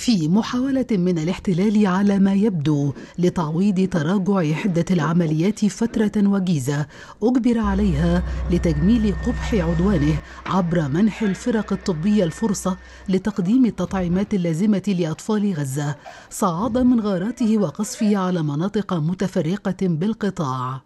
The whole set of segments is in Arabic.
في محاولة من الاحتلال على ما يبدو لتعويض تراجع حدة العمليات فترة وجيزة أجبر عليها لتجميل قبح عدوانه عبر منح الفرق الطبية الفرصة لتقديم التطعيمات اللازمة لأطفال غزة صعد من غاراته وقصفه على مناطق متفرقة بالقطاع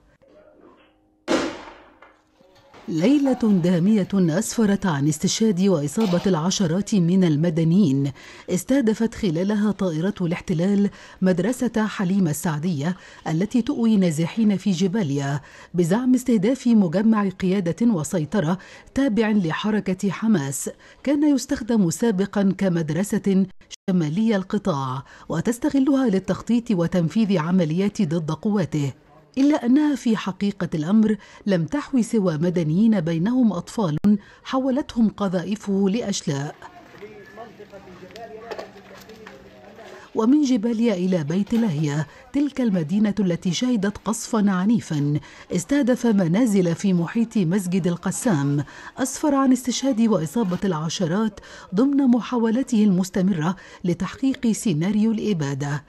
ليلة دامية أسفرت عن استشهاد وإصابة العشرات من المدنيين استهدفت خلالها طائرة الاحتلال مدرسة حليمة السعدية التي تؤوي نازحين في جباليا بزعم استهداف مجمع قيادة وسيطرة تابع لحركة حماس كان يستخدم سابقا كمدرسة شمالية القطاع وتستغلها للتخطيط وتنفيذ عمليات ضد قواته إلا أنها في حقيقة الأمر لم تحوي سوى مدنيين بينهم أطفال حولتهم قذائفه لأشلاء ومن جباليا إلى بيت لهيا تلك المدينة التي شهدت قصفا عنيفا استهدف منازل في محيط مسجد القسام أسفر عن استشهاد وإصابة العشرات ضمن محاولته المستمرة لتحقيق سيناريو الإبادة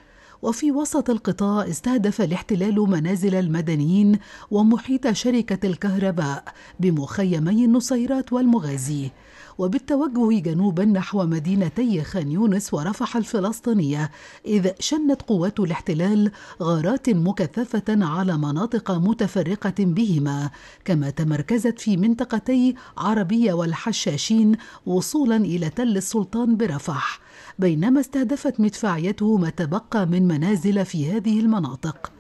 وفي وسط القطاع استهدف الاحتلال منازل المدنيين ومحيط شركة الكهرباء بمخيمي النصيرات والمغازي وبالتوجه جنوبا نحو مدينتي خان يونس ورفح الفلسطينية إذ شنت قوات الاحتلال غارات مكثفة على مناطق متفرقة بهما كما تمركزت في منطقتي عربية والحشاشين وصولا إلى تل السلطان برفح بينما استهدفت مدفعيته ما تبقى من منازل في هذه المناطق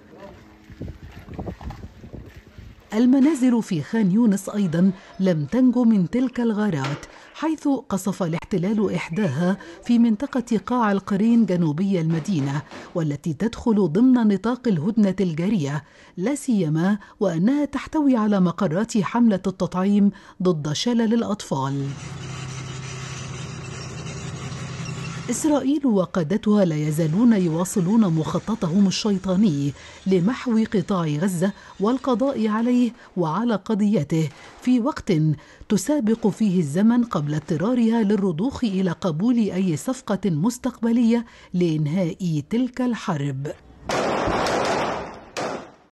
المنازل في خان يونس أيضا لم تنجو من تلك الغارات حيث قصف الاحتلال إحداها في منطقة قاع القرين جنوبي المدينة والتي تدخل ضمن نطاق الهدنة الجارية لا سيما وأنها تحتوي على مقرات حملة التطعيم ضد شلل الأطفال إسرائيل وقادتها لا يزالون يواصلون مخططهم الشيطاني لمحو قطاع غزة والقضاء عليه وعلى قضيته في وقت تسابق فيه الزمن قبل اضطرارها للرضوخ إلى قبول أي صفقة مستقبلية لإنهاء تلك الحرب